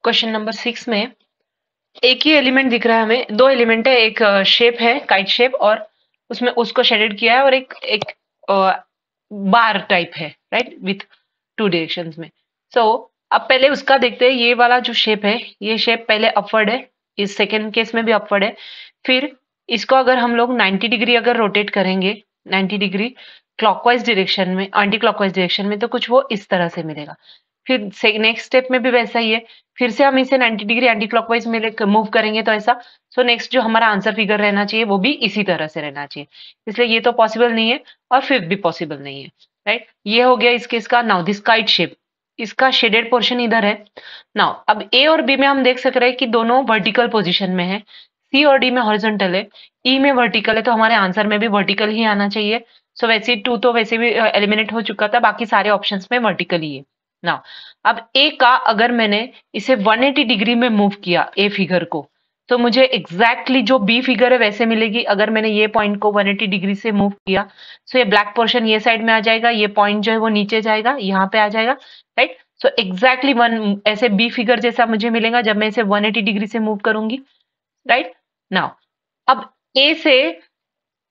question number six में एक ही एलिमेंट दिख रहा है हमें दो एलिमेंट है एक शेप है काइट शेप और उसमें उसको शेडेड किया है और एक एक बार टाइप है राइट विथ टू डायरेक्शंस में सो so, अब पहले उसका देखते हैं ये वाला जो शेप है ये शेप पहले अपवर्ड है इस सेकेंड केस में भी अपवर्ड है फिर इसको अगर हम लोग नाइन्टी डिग्री अगर रोटेट करेंगे नाइन्टी डिग्री क्लॉकवाइज डायरेक्शन में एंटी क्लॉकवाइज डायरेक्शन में तो कुछ वो इस तरह से मिलेगा फिर नेक्स्ट स्टेप में भी वैसा ही है फिर से हम इसे 90 डिग्री एंटी क्लॉकवाइज में मूव करेंगे तो ऐसा सो so नेक्स्ट जो हमारा आंसर फिगर रहना चाहिए वो भी इसी तरह से रहना चाहिए इसलिए ये तो पॉसिबल नहीं है और फिफ्थ भी पॉसिबल नहीं है राइट right? ये हो गया इसके इसका नाउ दिस काइट शेप इसका शेडेड पोर्शन इधर है नाउ अब ए और बी में हम देख सक रहे हैं कि दोनों वर्टिकल पोजिशन में है सी और डी में हॉरिजॉन्टल है ई e में वर्टिकल है तो हमारे आंसर में भी वर्टिकल ही आना चाहिए सो so, वैसे टू तो वैसे भी एलिमिनेट हो चुका था बाकी सारे ऑप्शन में वर्टिकल ही है ना अब ए का अगर मैंने इसे 180 डिग्री में मूव किया ए फिगर को तो मुझे एग्जैक्टली exactly जो बी फिगर है वैसे मिलेगी अगर मैंने ये पॉइंट को 180 डिग्री से मूव किया सो तो ये ब्लैक पोर्शन ये साइड में आ जाएगा ये पॉइंट जो है वो नीचे जाएगा यहाँ पे आ जाएगा राइट सो एग्जैक्टली वन ऐसे बी फिगर जैसा मुझे मिलेगा जब मैं इसे 180 डिग्री से मूव करूंगी राइट नाउ अब ए से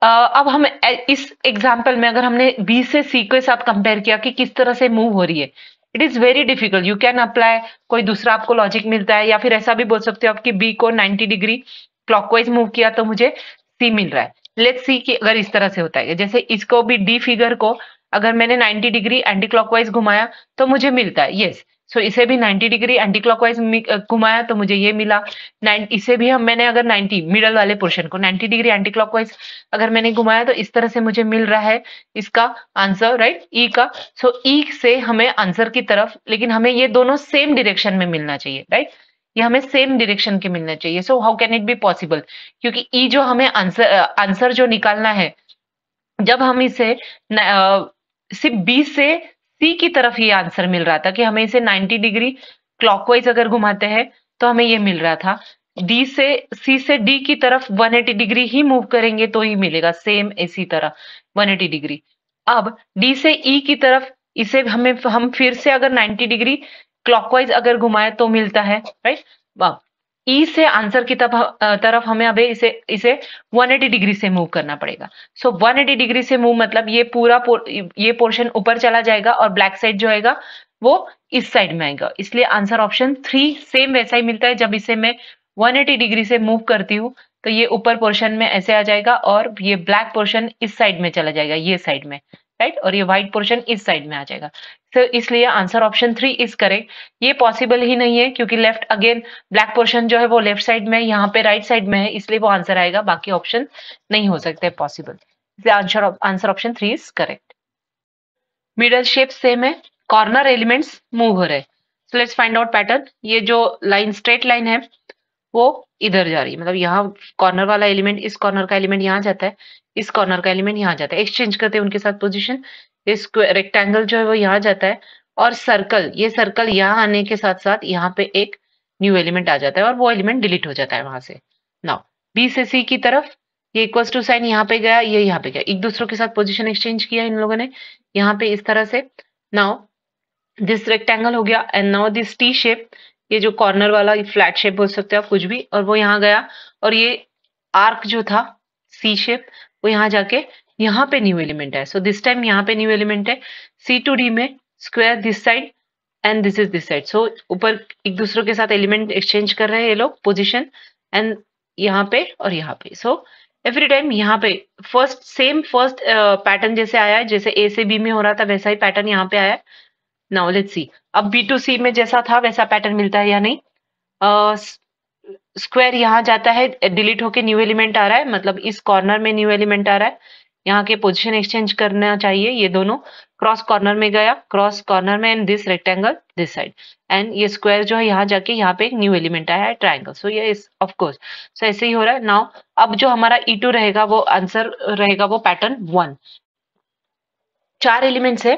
अब हम इस एग्जाम्पल में अगर हमने बी से सी के साथ कंपेयर किया कि किस तरह से मूव हो रही है it is very difficult you can apply कोई दूसरा आपको लॉजिक मिलता है या फिर ऐसा भी बोल सकते हो आपकी बी को 90 डिग्री क्लॉकवाइज मूव किया तो मुझे सी मिल रहा है लेट सी कि अगर इस तरह से होता है जैसे इसको भी डी फिगर को अगर मैंने 90 डिग्री एंटी क्लॉकवाइज घुमाया तो मुझे मिलता है यस yes. सो इसे भी 90 डिग्री एंटी क्लॉकवाइज घुमाया तो मुझे ये मिला इसे भी हम मैंने अगर 90 मिडल वाले पोर्शन को 90 डिग्री एंटी क्लॉकवाइज अगर मैंने घुमाया तो इस तरह से मुझे मिल रहा है इसका आंसर राइट ई का सो so, ई e से हमें आंसर की तरफ लेकिन हमें ये दोनों सेम डिरेक्शन में मिलना चाहिए राइट ये हमें सेम डिरेक्शन के मिलना चाहिए so how can it be possible क्योंकि ई e जो हमें आंसर आंसर जो निकालना है जब हम इसे सिर्फ बी से सी की तरफ ये आंसर मिल रहा था कि हमें इसे 90 डिग्री क्लॉकवाइज अगर घुमाते हैं तो हमें ये मिल रहा था डी से सी से डी की तरफ 180 डिग्री ही मूव करेंगे तो ही मिलेगा सेम इसी तरह 180 डिग्री अब डी से ई e की तरफ इसे हमें हम फिर से अगर 90 डिग्री क्लॉकवाइज अगर घुमाए तो मिलता है राइट ई e से आंसर की तरफ तरफ हमें अभी इसे इसे 180 डिग्री से मूव करना पड़ेगा सो so, 180 डिग्री से मूव मतलब ये पूरा पोर, ये पोर्शन ऊपर चला जाएगा और ब्लैक साइड जो आएगा वो इस साइड में आएगा इसलिए आंसर ऑप्शन थ्री सेम वैसा ही मिलता है जब इसे मैं 180 डिग्री से मूव करती हूँ तो ये ऊपर पोर्शन में ऐसे आ जाएगा और ये ब्लैक पोर्शन इस साइड में चला जाएगा ये साइड में राइट और ये व्हाइट पोर्शन इस साइड में आ जाएगा सो इसलिए answer option three is correct ये पॉसिबल ही नहीं है क्योंकि लेफ्ट अगेन ब्लैक पोर्शन जो है वो लेफ्ट साइड में यहाँ पे राइट right साइड में है इसलिए वो आंसर आएगा बाकी ऑप्शन नहीं हो सकते पॉसिबल इसलिए answer answer option three is correct middle shape same है कॉर्नर एलिमेंट्स मूव हो रहे so let's find out pattern ये जो लाइन स्ट्रेट लाइन है वो इधर जा रही है मतलब यहाँ कॉर्नर वाला एलिमेंट इस कॉर्नर का एलिमेंट यहाँ जाता है इस कॉर्नर का एलिमेंट यहाँ जाता है एक्सचेंज करते हैं उनके साथ पोजीशन इस रेक्टेंगल जो है वो यहाँ जाता है और सर्कल ये सर्कल यहाँ आने के साथ साथ यहाँ पे एक न्यू एलिमेंट आ जाता है और वो एलिमेंट डिलीट हो जाता है वहां से नाउ बी से सी की तरफ ये इक्वल्स टू साइन यहाँ पे गया ये यहाँ पे गया एक दूसरों के साथ पोजिशन एक्सचेंज किया इन लोगों ने यहाँ पे इस तरह से नाउ दिस रेक्टेंगल हो गया and now this T shape ये जो कॉर्नर वाला फ्लैट शेप हो सकते हो कुछ भी और वो यहाँ गया और ये आर्क जो था सी शेप वो यहाँ जाके यहाँ पे न्यू एलिमेंट है सो दिस टाइम यहाँ पे न्यू एलिमेंट है सी टू डी में square this side and this is this side so ऊपर एक दूसरे के साथ एलिमेंट एक्सचेंज कर रहे हैं ये लोग पोजिशन एंड यहाँ पे और यहाँ पे सो एवरी टाइम यहाँ पे फर्स्ट सेम फर्स्ट पैटर्न जैसे आया है जैसे ए से बी में हो रहा था वैसा ही पैटर्न यहाँ पे आया है नाउ लेट्स सी अब बी टू सी में जैसा था वैसा पैटर्न मिलता है या नहीं स्क्वायर uh, यहाँ जाता है डिलीट होके न्यू एलिमेंट आ रहा है मतलब इस कॉर्नर में न्यू एलिमेंट आ रहा है यहाँ के पोजिशन एक्सचेंज करना चाहिए ये दोनों क्रॉस कॉर्नर में गया क्रॉस कॉर्नर में and this rectangle this side and ये स्क्वायर जो है यहाँ जाके यहाँ पे एक न्यू एलिमेंट आया है ट्राइंगल सो ये इज ऑफ कोर्स सो ऐसे ही हो रहा है नाउ अब जो हमारा ई e टू रहेगा वो आंसर रहेगा वो पैटर्न वन चार एलिमेंट्स है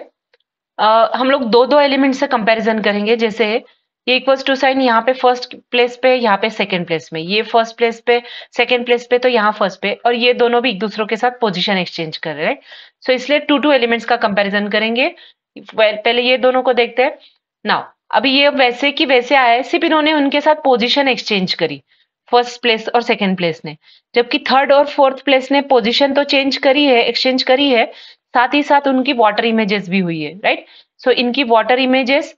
uh, हम लोग दो दो एलिमेंट से कंपेरिजन करेंगे जैसे है ये इक्वल्स टू साइन यहाँ पे फर्स्ट प्लेस पे यहाँ पे सेकंड प्लेस में ये फर्स्ट प्लेस पे सेकंड प्लेस पे तो यहाँ फर्स्ट पे और ये दोनों भी एक दूसरों के साथ पोजिशन एक्सचेंज कर रहे हैं सो so, इसलिए टू टू एलिमेंट्स का कंपेरिजन करेंगे पहले ये दोनों को देखते हैं नाउ अभी ये वैसे कि वैसे आया सिर्फ इन्होंने उनके साथ पोजिशन एक्सचेंज करी फर्स्ट प्लेस और सेकेंड प्लेस ने जबकि थर्ड और फोर्थ प्लेस ने पोजिशन तो चेंज करी है एक्सचेंज करी है साथ ही साथ उनकी वाटर इमेजेस भी हुई है राइट right? सो so, इनकी वाटर इमेजेस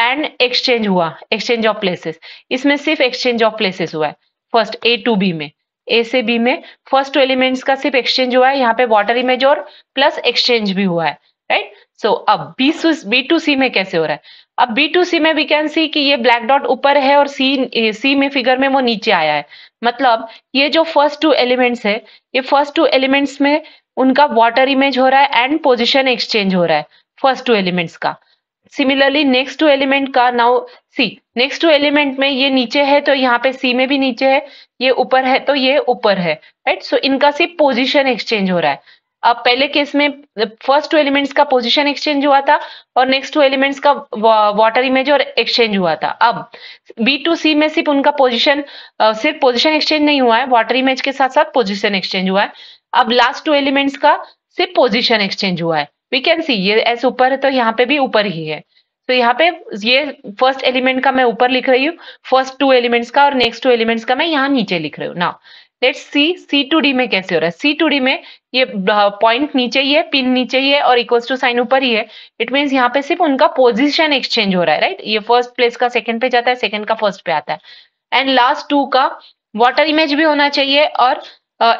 एंड एक्सचेंज हुआ एक्सचेंज ऑफ प्लेसेस इसमें सिर्फ एक्सचेंज ऑफ प्लेसेस हुआ है फर्स्ट ए टू बी में ए से बी में फर्स्ट टू एलिमेंट्स का सिर्फ एक्सचेंज हुआ है यहाँ पे वाटर इमेज और प्लस एक्सचेंज भी हुआ है राइट सो so, अब बी बी टू सी में कैसे हो रहा है अब बी टू सी में वी कैन सी कि ये ब्लैक डॉट ऊपर है और सी सी में फिगर में वो नीचे आया है मतलब ये जो फर्स्ट टू एलिमेंट्स है ये फर्स्ट टू एलिमेंट्स में उनका वाटर इमेज हो रहा है एंड पोजिशन एक्सचेंज हो रहा है फर्स्ट टू एलिमेंट्स का सिमिलरली नेक्स्ट टू एलिमेंट का now see next two element में ये नीचे है तो यहाँ पे सी में भी नीचे है ये ऊपर है तो ये ऊपर है राइट सो so, इनका सिर्फ पोजिशन एक्सचेंज हो रहा है अब पहले केस में फर्स्ट टू एलिमेंट्स का पोजीशन एक्सचेंज हुआ था और नेक्स्ट टू एलिमेंट्स का वाटर इमेज और एक्सचेंज हुआ था अब बी टू सी में सिर्फ उनका पोजीशन सिर्फ पोजीशन एक्सचेंज नहीं हुआ है वाटर इमेज के साथ साथ पोजीशन एक्सचेंज हुआ है अब लास्ट टू एलिमेंट्स का सिर्फ पोजीशन एक्सचेंज हुआ है वी कैन सी ये एस ऊपर है तो यहाँ पे भी ऊपर ही है तो so, यहाँ पे ये फर्स्ट एलिमेंट का मैं ऊपर लिख रही हूँ फर्स्ट टू एलिमेंट्स का और नेक्स्ट टू एलिमेंट्स का मैं यहाँ नीचे लिख रही हूँ ना let's see C to D में कैसे हो रहा है सी टू डी में ये पॉइंट नीचे ही है पिन नीचे ही है और इक्वल्स टू साइन ऊपर ही है इट मीन्स यहाँ पे सिर्फ उनका पोजिशन एक्सचेंज हो रहा है राइट right? ये फर्स्ट प्लेस का सेकंड पे जाता है सेकंड का फर्स्ट पे आता है एंड लास्ट टू का वाटर इमेज भी होना चाहिए और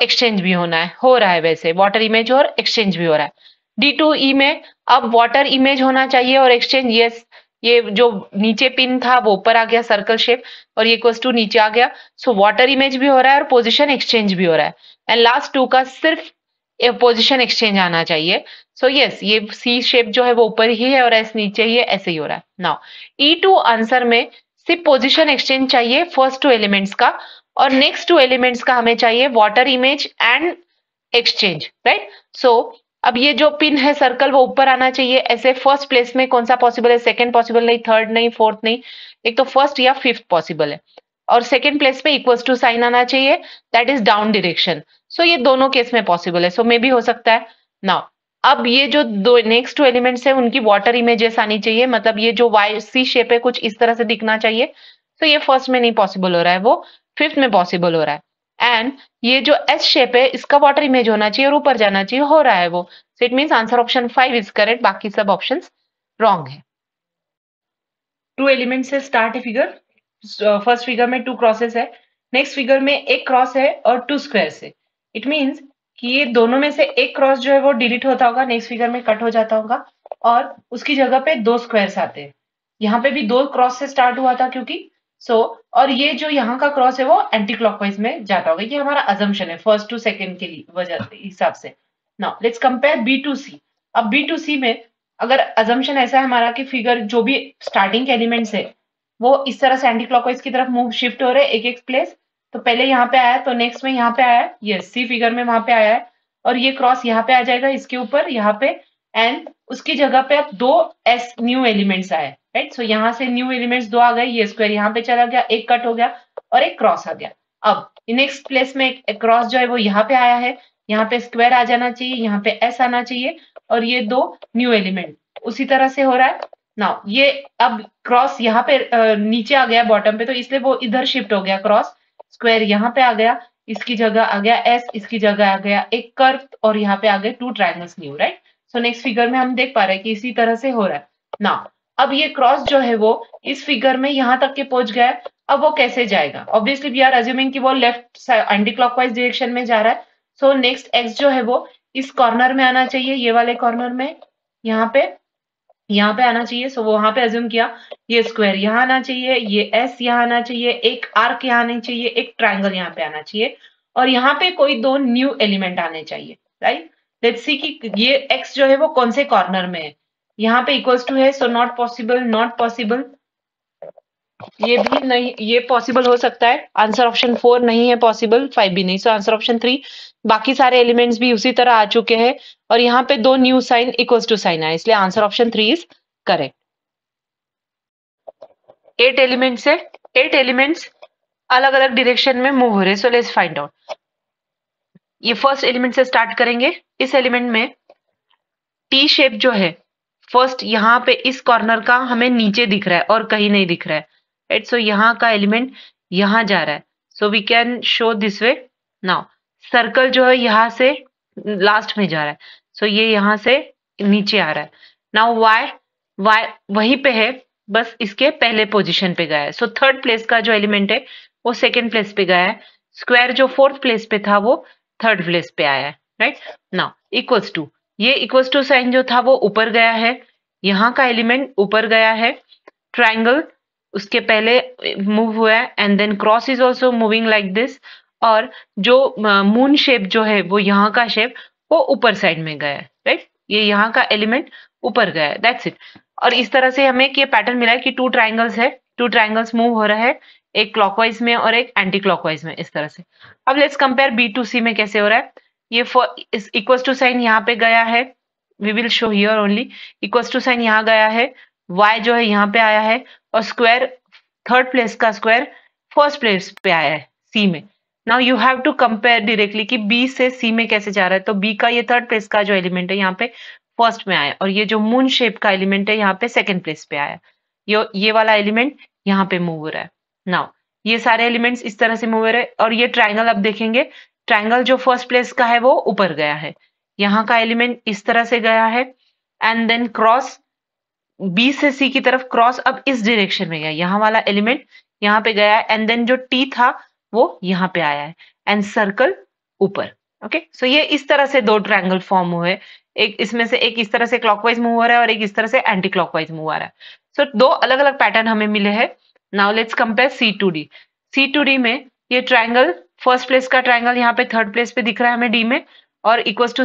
एक्सचेंज uh, भी होना है हो रहा है वैसे वाटर इमेज और एक्सचेंज भी हो रहा है डी टू ई में अब वाटर इमेज होना चाहिए और एक्सचेंज यस ये जो नीचे पिन था वो ऊपर आ गया सर्कल शेप और ये टू नीचे आ गया सो वाटर इमेज भी हो रहा है और पोजिशन एक्सचेंज भी हो रहा है एंड लास्ट टू का सिर्फ पोजिशन एक्सचेंज आना चाहिए सो so, यस yes, ये सी शेप जो है वो ऊपर ही है और एस नीचे ही है ऐसे ही हो रहा है नाउ ई टू आंसर में सिर्फ पोजिशन एक्सचेंज चाहिए फर्स्ट टू एलिमेंट्स का और नेक्स्ट टू एलिमेंट्स का हमें चाहिए water image and exchange right so अब ये जो पिन है सर्कल वो ऊपर आना चाहिए ऐसे फर्स्ट प्लेस में कौन सा पॉसिबल है सेकंड पॉसिबल नहीं थर्ड नहीं फोर्थ नहीं एक तो फर्स्ट या फिफ्थ पॉसिबल है और सेकेंड प्लेस में इक्वल्स टू साइन आना चाहिए that is down direction so ये दोनों केस में पॉसिबल है सो मे भी हो सकता है ना अब ये जो दो नेक्स्ट टू एलिमेंट्स है उनकी वाटर इमेजेस आनी चाहिए मतलब ये जो वाई सी शेप है कुछ इस तरह से दिखना चाहिए तो so, ये फर्स्ट में नहीं पॉसिबल हो रहा है वो फिफ्थ में पॉसिबल हो रहा है एंड ये जो एस शेप है इसका वाटर इमेज होना चाहिए और ऊपर जाना चाहिए हो रहा है वो so it mean answer option five is correct बाकी सब ऑप्शन रॉन्ग है टू एलिमेंट से स्टार्ट फिगर फर्स्ट फिगर में टू क्रॉसेस है नेक्स्ट फिगर में एक क्रॉस है और टू स्क्वायर है इट मीन्स कि ये दोनों में से एक क्रॉस जो है वो डिलीट होता होगा नेक्स्ट फिगर में कट हो जाता होगा और उसकी जगह पे दो स्क्वायर्स आते हैं यहाँ पे भी दो क्रॉस से स्टार्ट हुआ था क्योंकि सो so, और ये जो यहाँ का क्रॉस है वो एंटी क्लॉकवाइज में जाता होगा ये हमारा अजम्पन है फर्स्ट टू सेकेंड के लिए हिसाब से now let's compare B to C अब बी टू सी में अगर अजम्पन ऐसा है हमारा कि फिगर जो भी स्टार्टिंग एलिमेंट्स है वो इस तरह से एंटी क्लॉकवाइज की तरफ मूव शिफ्ट हो रहे हैं एक एक प्लेस तो पहले यहाँ पे आया तो नेक्स्ट में यहाँ पे आया ये सी फिगर में वहां पे आया है और ये क्रॉस यहाँ पे आ जाएगा इसके ऊपर यहाँ पे एंड उसकी जगह पे अब दो एस न्यू एलिमेंट्स आए राइट सो यहाँ से न्यू एलिमेंट्स दो आ गए ये स्क्वायर यहाँ पे चला गया एक कट हो गया और एक क्रॉस आ गया अब नेक्स्ट प्लेस में एक क्रॉस जो है वो यहाँ पे आया है यहाँ पे स्क्वायर आ जाना चाहिए यहाँ पे एस आना चाहिए और ये दो न्यू एलिमेंट उसी तरह से हो रहा है ना ये अब क्रॉस यहाँ पे नीचे आ गया बॉटम पे तो इसलिए वो इधर शिफ्ट हो गया क्रॉस स्क्वायर यहाँ पे आ गया इसकी जगह आ गया एस इसकी जगह आ गया एक कर्व और यहाँ पे आ गए two triangles new right so next figure में हम देख पा रहे हैं कि इसी तरह से हो रहा है ना अब ये क्रॉस जो है वो इस फिगर में यहां तक के पहुंच गया है अब वो कैसे जाएगा ऑब्वियसली वी आर अज्यूमिंग कि वो लेफ्ट एंटी क्लॉकवाइज डायरेक्शन में जा रहा है सो नेक्स्ट एक्स जो है वो इस कॉर्नर में आना चाहिए ये वाले कॉर्नर में यहाँ पे यहाँ पे आना चाहिए सो so, वहां पे अज्यूम किया ये स्क्वायर यहाँ आना चाहिए ये एस यहाँ आना चाहिए एक आर्क यहाँ आनी चाहिए एक ट्राइंगल यहाँ पे आना चाहिए और यहाँ पे कोई दो न्यू एलिमेंट आने चाहिए राइट लेट्स सी कि ये एक्स जो है वो कौन से कॉर्नर में है यहाँ पे इक्वल्स टू है so not possible not possible ये भी नहीं ये पॉसिबल हो सकता है आंसर ऑप्शन फोर नहीं है पॉसिबल फाइव भी नहीं सो आंसर ऑप्शन थ्री बाकी सारे एलिमेंट्स भी उसी तरह आ चुके हैं और यहाँ पे दो new sign equals to sign है इसलिए answer option three is correct eight elements है एट एलिमेंट्स अलग अलग डिरेक्शन में मूव हो रहे सो लेट्स फाइंड आउट ये फर्स्ट एलिमेंट से स्टार्ट करेंगे इस एलिमेंट में टी शेप जो है फर्स्ट यहाँ पे इस कॉर्नर का हमें नीचे दिख रहा है और कहीं नहीं दिख रहा है राइट सो यहाँ का एलिमेंट यहाँ जा रहा है so we can show this way now circle जो है यहाँ से लास्ट में जा रहा है सो so, ये यहाँ से नीचे आ रहा है नाउ वाई वाई वहीं पे है बस इसके पहले पोजिशन पे गया है सो थर्ड प्लेस का जो एलिमेंट है वो सेकेंड प्लेस पे गया है स्क्वायर जो फोर्थ प्लेस पे था वो थर्ड प्लेस पे आया है राइट नाउ इक्वल्स टू ये इक्वस टू साइन जो था वो ऊपर गया है यहाँ का एलिमेंट ऊपर गया है ट्राइंगल उसके पहले मूव हुआ है and then cross is also moving like this और जो मून शेप जो है वो यहाँ का शेप वो ऊपर साइड में गया है राइट ये यहाँ का एलिमेंट ऊपर गया है दैट्स इट और इस तरह से हमें ये पैटर्न मिला है कि टू ट्राइंगल्स है टू ट्राइंगल्स मूव हो रहा है एक क्लॉकवाइज में और एक एंटी क्लॉकवाइज में इस तरह से अब let's compare B to C में कैसे हो रहा है ये फॉर इक्वल टू साइन यहाँ पे गया है we will show here only equal to sign यहाँ गया है वाई जो है यहाँ पे आया है और स्क्वायर थर्ड प्लेस का स्क्वायर फर्स्ट प्लेस पे आया है सी में now you have to compare directly कि बी से सी में कैसे जा रहा है तो बी का ये थर्ड प्लेस का जो एलिमेंट है यहाँ पे फर्स्ट में आया और ये जो मून शेप का एलिमेंट है यहाँ पे सेकेंड प्लेस पे आया ये ये वाला एलिमेंट यहाँ पे मूव हो रहा है नाउ ये सारे एलिमेंट्स इस तरह से मूव हो रहे हैं और ये ट्राइंगल आप देखेंगे ट्रायंगल जो फर्स्ट प्लेस का है वो ऊपर गया है यहाँ का एलिमेंट इस तरह से गया है एंड देन क्रॉस बी से सी की तरफ क्रॉस अब इस डिरेक्शन में गया यहाँ वाला एलिमेंट यहाँ पे गया है एंड देन जो टी था वो यहाँ पे आया है एंड सर्कल ऊपर ओके सो ये इस तरह से दो ट्रायंगल फॉर्म हुए एक इसमें से एक इस तरह से क्लॉकवाइज मूव हो रहा है और एक इस तरह से एंटी क्लॉकवाइज मूव आ रहा है सो so, दो अलग अलग पैटर्न हमें मिले हैं now let's compare C to D C to D में ये ट्रायंगल फर्स्ट प्लेस का ट्राइंगल यहाँ पे थर्ड प्लेस पे दिख रहा है हमें डी में और इक्वल टू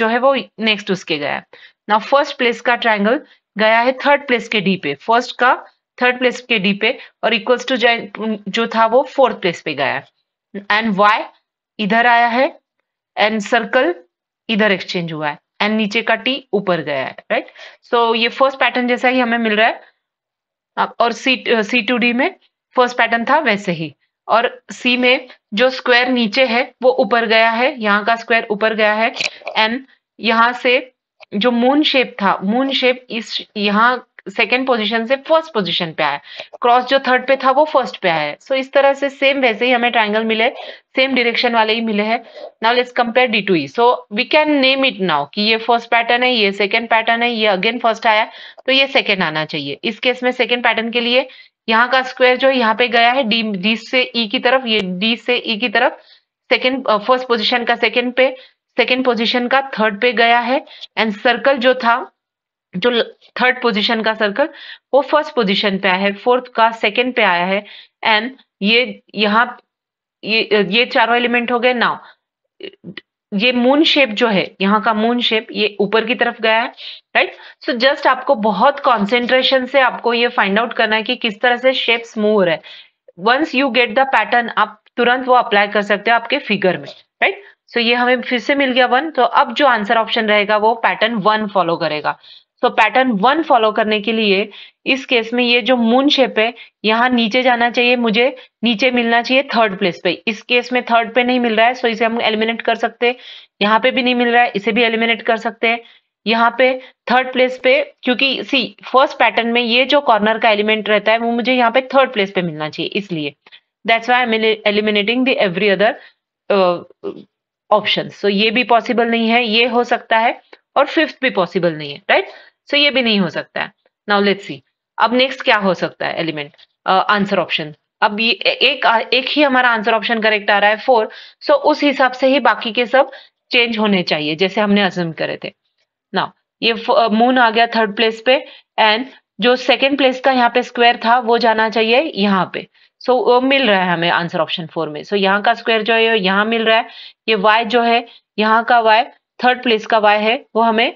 जो है वो नेक्स्ट उसके गया है ना फर्स्ट प्लेस का ट्राइंगल गया है थर्ड प्लेस के डी पे फर्स्ट का थर्ड प्लेस के डी पे और इक्वल्स टू जो था वो फोर्थ प्लेस पे गया है एंड वाई इधर आया है एंड सर्कल इधर एक्सचेंज हुआ है एंड नीचे का टी ऊपर गया है राइट right? सो so, ये फर्स्ट पैटर्न जैसा ही हमें मिल रहा है और सी सी टू डी में फर्स्ट पैटर्न था वैसे ही और सी में जो स्क्वायर नीचे है वो ऊपर गया है यहाँ का स्क्वायर ऊपर गया है एंड यहाँ से जो मून शेप था मून शेप इस यहाँ सेकेंड पोजीशन से फर्स्ट पोजीशन पे आया क्रॉस जो थर्ड पे था वो फर्स्ट पे आया है सो so, इस तरह से सेम वैसे ही हमें ट्राइंगल मिले सेम डिरेक्शन वाले ही मिले हैं now let's compare D to so we can name it now कि ये फर्स्ट पैटर्न है ये सेकेंड पैटर्न है ये अगेन फर्स्ट आया तो ये सेकेंड आना चाहिए इस केस में सेकेंड पैटर्न के लिए यहाँ का स्क्वायर जो है यहाँ पे गया है डी डी से ई e की तरफ ये डी से ई e की तरफ सेकेंड फर्स्ट पोजिशन का सेकेंड पे सेकेंड पोजिशन का थर्ड पे गया है एंड सर्कल जो था जो थर्ड पोजीशन का सर्कल वो फर्स्ट पोजीशन पे आया है फोर्थ का सेकंड पे आया है एंड ये यहाँ ये ये चारों एलिमेंट हो गए नाउ ये मून शेप जो है यहाँ का मून शेप ये ऊपर की तरफ गया है राइट सो जस्ट आपको बहुत कॉन्सेंट्रेशन से आपको ये फाइंड आउट करना है कि किस तरह से शेप्स मूव हो रहा है once you get the pattern आप तुरंत वो अप्लाई कर सकते हो आपके फिगर में राइट सो so ये हमें फिर से मिल गया वन तो अब जो आंसर ऑप्शन रहेगा वो पैटर्न वन फॉलो करेगा सो पैटर्न वन फॉलो करने के लिए इस केस में ये जो मून शेप है यहाँ नीचे जाना चाहिए मुझे नीचे मिलना चाहिए थर्ड प्लेस पे इस केस में थर्ड पे नहीं मिल रहा है सो इसे हम एलिमिनेट कर सकते हैं यहाँ पे भी नहीं मिल रहा है इसे भी एलिमिनेट कर सकते हैं यहाँ पे थर्ड प्लेस पे क्योंकि सी फर्स्ट पैटर्न में ये जो कॉर्नर का एलिमेंट रहता है वो मुझे यहाँ पे थर्ड प्लेस पे मिलना चाहिए इसलिए that's why am eliminating the every other option so ये भी पॉसिबल नहीं है ये हो सकता है और फिफ्थ भी पॉसिबल नहीं है राइट right? सो so, ये भी नहीं हो सकता है नाउ लेट्स सी अब नेक्स्ट क्या हो सकता है एलिमेंट आंसर ऑप्शन अब ये एक एक ही हमारा आंसर ऑप्शन करेक्ट आ रहा है फोर सो so उस हिसाब से ही बाकी के सब चेंज होने चाहिए जैसे हमने अजम करे थे ना ये मून uh, आ गया थर्ड प्लेस पे एंड जो सेकेंड प्लेस का यहाँ पे स्क्वायर था वो जाना चाहिए यहाँ पे सो so, वो मिल रहा है हमें आंसर ऑप्शन फोर में सो so, यहाँ का स्क्वायर जो है यहाँ मिल रहा है ये वाई जो है यहाँ का वाई थर्ड प्लेस का वाई है वो हमें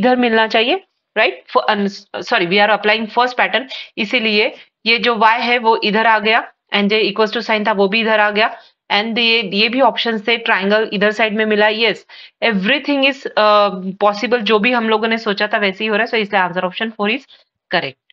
इधर मिलना चाहिए right sorry we are applying first pattern इसीलिए ये जो वाई है वो इधर आ गया एंड जो इक्वल टू साइन था वो भी इधर आ गया एंड ये ये भी ऑप्शन थे ट्राइंगल इधर साइड में मिला येस एवरीथिंग इज पॉसिबल जो भी हम लोगों ने सोचा था वैसे ही हो रहा है सो इसलिए answer option four is correct